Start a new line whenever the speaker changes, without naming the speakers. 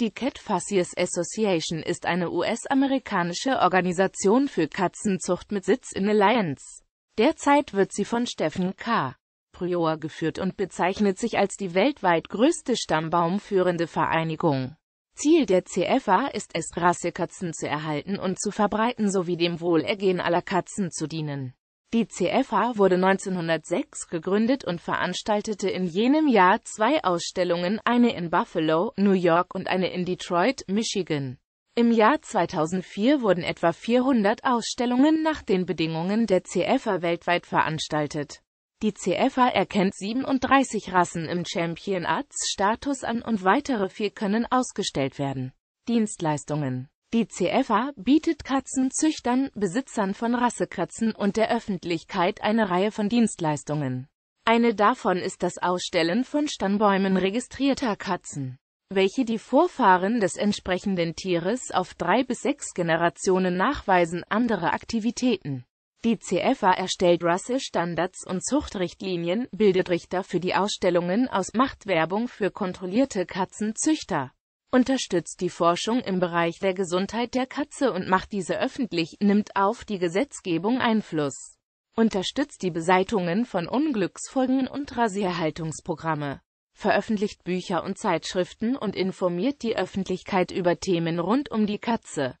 Die Cat Fassiers Association ist eine US-amerikanische Organisation für Katzenzucht mit Sitz in Alliance. Derzeit wird sie von Stephen K. Prior geführt und bezeichnet sich als die weltweit größte stammbaumführende Vereinigung. Ziel der CFA ist es, Rassekatzen zu erhalten und zu verbreiten sowie dem Wohlergehen aller Katzen zu dienen. Die CFA wurde 1906 gegründet und veranstaltete in jenem Jahr zwei Ausstellungen, eine in Buffalo, New York und eine in Detroit, Michigan. Im Jahr 2004 wurden etwa 400 Ausstellungen nach den Bedingungen der CFA weltweit veranstaltet. Die CFA erkennt 37 Rassen im Champion Arts Status an und weitere vier können ausgestellt werden. Dienstleistungen die CFA bietet Katzenzüchtern, Besitzern von Rassekatzen und der Öffentlichkeit eine Reihe von Dienstleistungen. Eine davon ist das Ausstellen von Stammbäumen registrierter Katzen, welche die Vorfahren des entsprechenden Tieres auf drei bis sechs Generationen nachweisen. Andere Aktivitäten die CFA erstellt Russell-Standards und Zuchtrichtlinien, bildet Richter für die Ausstellungen aus Machtwerbung für kontrollierte Katzenzüchter unterstützt die Forschung im Bereich der Gesundheit der Katze und macht diese öffentlich, nimmt auf die Gesetzgebung Einfluss, unterstützt die Beseitungen von Unglücksfolgen und Rasierhaltungsprogramme, veröffentlicht Bücher und Zeitschriften und informiert die Öffentlichkeit über Themen rund um die Katze.